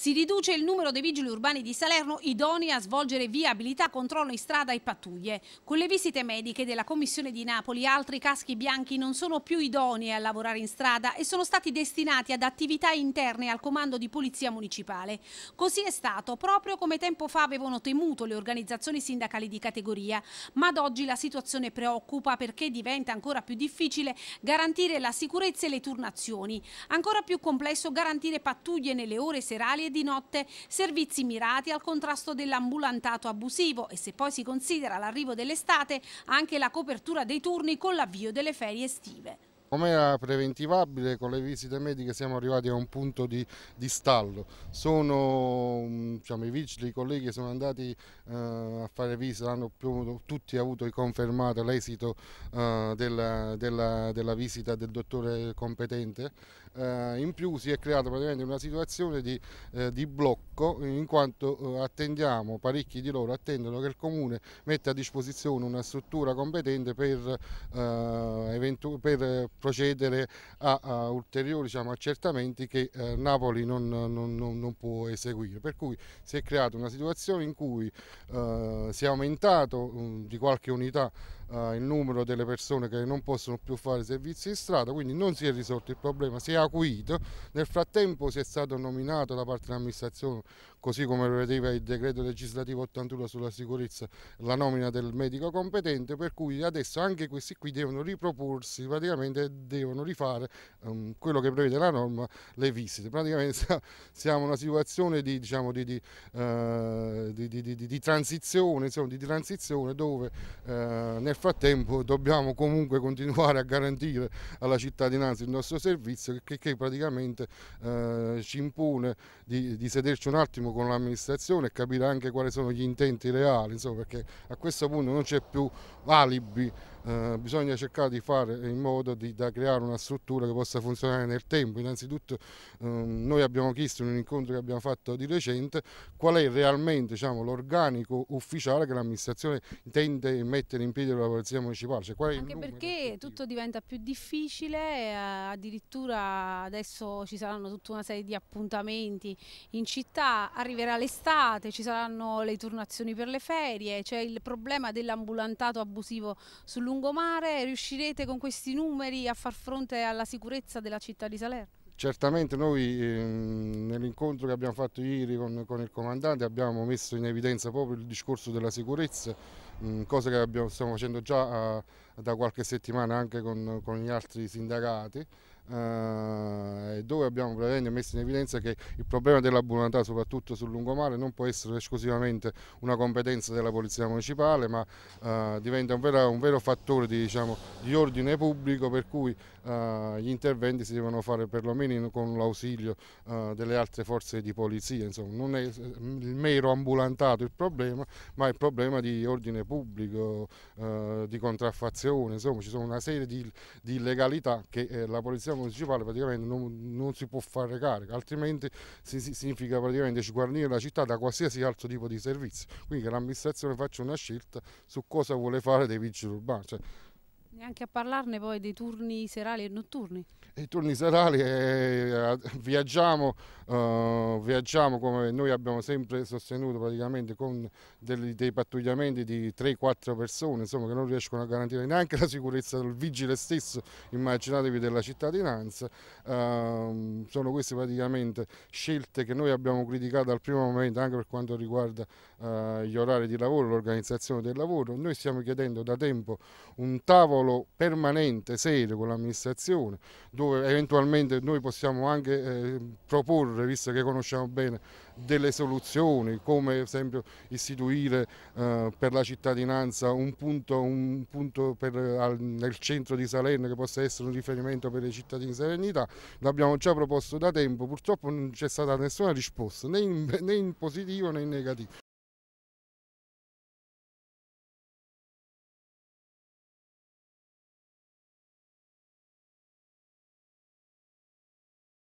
Si riduce il numero dei vigili urbani di Salerno idonei a svolgere viabilità, controllo in strada e pattuglie. Con le visite mediche della Commissione di Napoli, altri caschi bianchi non sono più idonei a lavorare in strada e sono stati destinati ad attività interne al comando di Polizia Municipale. Così è stato, proprio come tempo fa avevano temuto le organizzazioni sindacali di categoria, ma ad oggi la situazione preoccupa perché diventa ancora più difficile garantire la sicurezza e le turnazioni. Ancora più complesso garantire pattuglie nelle ore serali e di notte, servizi mirati al contrasto dell'ambulantato abusivo e se poi si considera l'arrivo dell'estate anche la copertura dei turni con l'avvio delle ferie estive. Come era preventivabile, con le visite mediche siamo arrivati a un punto di, di stallo. Sono, mm, diciamo, I vigili, i colleghi sono andati eh, a fare visita, hanno più, tutti avuto confermato l'esito eh, della, della, della, visita del dottore competente. Eh, in più si è creata praticamente una situazione di, eh, di blocco in quanto eh, attendiamo, parecchi di loro attendono che il Comune metta a disposizione una struttura competente per, eh, per procedere a, a ulteriori diciamo, accertamenti che eh, Napoli non, non, non, può eseguire. Per cui si è creata una situazione in cui eh, si è aumentato mh, mm, di qualche unità eh, il numero delle persone che non possono più fare servizi in strada, quindi non si è risolto il problema, si è acuito. Nel frattempo si è stato nominato da parte dell'amministrazione, così come prevedeva il decreto legislativo 81 sulla sicurezza, la nomina del medico competente, per cui adesso anche questi qui devono riproporsi praticamente devono rifare um, quello che prevede la norma, le visite. Praticamente siamo in una situazione di, diciamo, di, di, uh, di transizione, insomma, transizione dove uh, nel frattempo dobbiamo comunque continuare a garantire alla cittadinanza il nostro servizio che, che praticamente uh, ci impone di, sederci un attimo con l'amministrazione e capire anche quali sono gli intenti reali, insomma, perché a questo punto non c'è più alibi eh, bisogna cercare di fare in modo di, da creare una struttura che possa funzionare nel tempo. Innanzitutto ehm, noi abbiamo chiesto in un incontro che abbiamo fatto di recente qual è realmente diciamo, l'organico ufficiale che l'amministrazione intende mettere in piedi per la Polizia Municipale. Cioè, Anche perché tutto diventa più difficile, eh, addirittura adesso ci saranno tutta una serie di appuntamenti in città, arriverà l'estate, ci saranno le turnazioni per le ferie, c'è cioè il problema dell'ambulantato abusivo sul lungo lungomare riuscirete con questi numeri a far fronte alla sicurezza della città di Salerno? Certamente noi ehm, nell'incontro che abbiamo fatto ieri con, con, il comandante abbiamo messo in evidenza proprio il discorso della sicurezza, cosa che abbiamo, stiamo facendo già da qualche settimana anche con, con gli altri sindacati eh, dove abbiamo praticamente messo in evidenza che il problema della buonità soprattutto sul lungomare non può essere esclusivamente una competenza della Polizia Municipale ma eh, diventa un vero, un vero fattore di, diciamo, di, ordine pubblico per cui eh, gli interventi si devono fare perlomeno con l'ausilio eh, delle altre forze di polizia, insomma non è il mero ambulantato il problema ma è il problema di ordine pubblico, eh, di contraffazione, insomma ci sono una serie di, di illegalità che eh, la Polizia municipale diciamo, praticamente non, non si può fare carica, altrimenti si, si, significa praticamente sguarnire la città da qualsiasi altro tipo di servizio. Quindi che l'amministrazione faccia una scelta su cosa vuole fare dei vigili urbani. Cioè, Neanche a parlarne poi dei turni serali e notturni. I turni serali, eh, viaggiamo, eh, viaggiamo, come noi abbiamo sempre sostenuto praticamente con dei, dei pattugliamenti di 3-4 persone insomma, che non riescono a garantire neanche la sicurezza del vigile stesso, immaginatevi della cittadinanza. Eh, sono queste praticamente scelte che noi abbiamo criticato al primo momento anche per quanto riguarda eh, gli orari di lavoro, l'organizzazione del lavoro. Noi stiamo chiedendo da tempo un tavolo dialogo permanente, serio con l'amministrazione, dove eventualmente noi possiamo anche eh, proporre, visto che conosciamo bene, delle soluzioni, come per esempio istituire eh, per la cittadinanza un punto, un punto per, al, nel centro di Salerno che possa essere un riferimento per i cittadini di Salernità. L'abbiamo già proposto da tempo, purtroppo non c'è stata nessuna risposta, né in, né in positivo né in negativo.